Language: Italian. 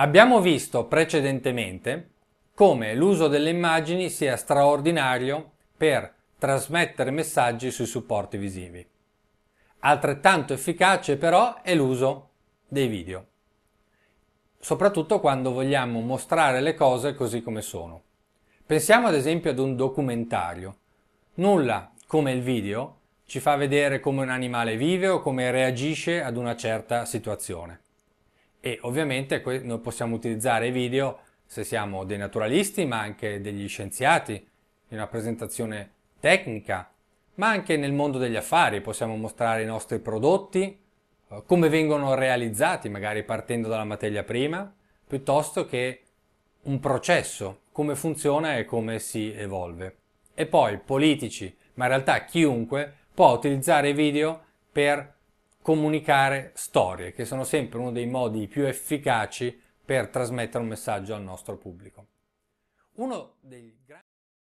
Abbiamo visto precedentemente come l'uso delle immagini sia straordinario per trasmettere messaggi sui supporti visivi. Altrettanto efficace però è l'uso dei video, soprattutto quando vogliamo mostrare le cose così come sono. Pensiamo ad esempio ad un documentario. Nulla come il video ci fa vedere come un animale vive o come reagisce ad una certa situazione e ovviamente noi possiamo utilizzare i video se siamo dei naturalisti ma anche degli scienziati in una presentazione tecnica ma anche nel mondo degli affari possiamo mostrare i nostri prodotti eh, come vengono realizzati magari partendo dalla materia prima piuttosto che un processo come funziona e come si evolve e poi politici ma in realtà chiunque può utilizzare i video per comunicare storie, che sono sempre uno dei modi più efficaci per trasmettere un messaggio al nostro pubblico. Uno dei grandi